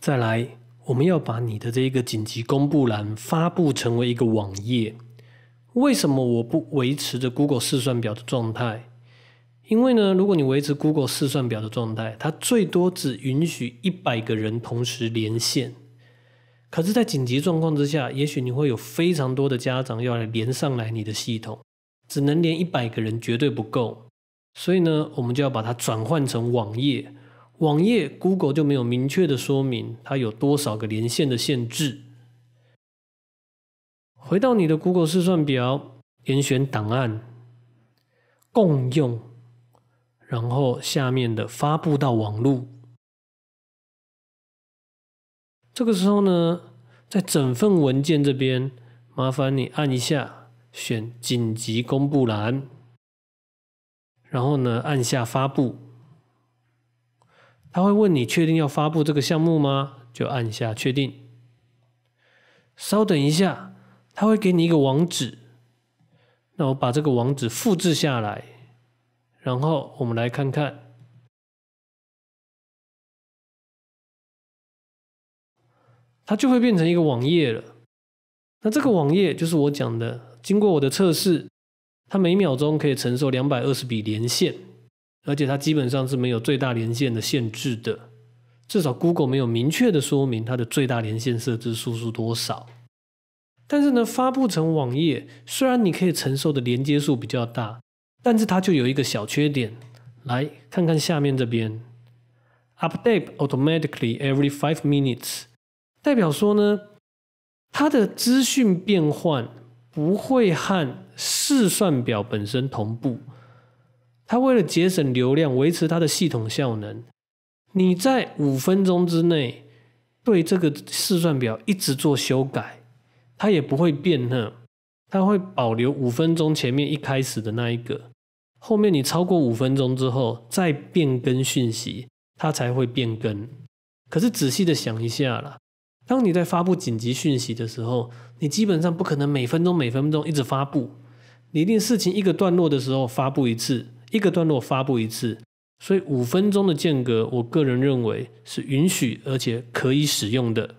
再来，我们要把你的这一个紧急公布栏发布成为一个网页。为什么我不维持着 Google 试算表的状态？因为呢，如果你维持 Google 试算表的状态，它最多只允许一百个人同时连线。可是，在紧急状况之下，也许你会有非常多的家长要来连上来你的系统，只能连一百个人绝对不够。所以呢，我们就要把它转换成网页。网页 Google 就没有明确的说明它有多少个连线的限制。回到你的 Google 试算表，点选档案，共用，然后下面的发布到网络。这个时候呢，在整份文件这边，麻烦你按一下选紧急公布栏，然后呢按下发布。他会问你确定要发布这个项目吗？就按下确定。稍等一下，他会给你一个网址。那我把这个网址复制下来，然后我们来看看，它就会变成一个网页了。那这个网页就是我讲的，经过我的测试，它每秒钟可以承受两百二十笔连线。而且它基本上是没有最大连线的限制的，至少 Google 没有明确的说明它的最大连线设置数是多少。但是呢，发布成网页，虽然你可以承受的连接数比较大，但是它就有一个小缺点。来看看下面这边，Update automatically every five minutes，代表说呢，它的资讯变换不会和试算表本身同步。它为了节省流量，维持它的系统效能，你在五分钟之内对这个试算表一直做修改，它也不会变呢，它会保留五分钟前面一开始的那一个。后面你超过五分钟之后再变更讯息，它才会变更。可是仔细的想一下啦，当你在发布紧急讯息的时候，你基本上不可能每分钟每分钟一直发布，你一定事情一个段落的时候发布一次。一个段落发布一次，所以五分钟的间隔，我个人认为是允许而且可以使用的。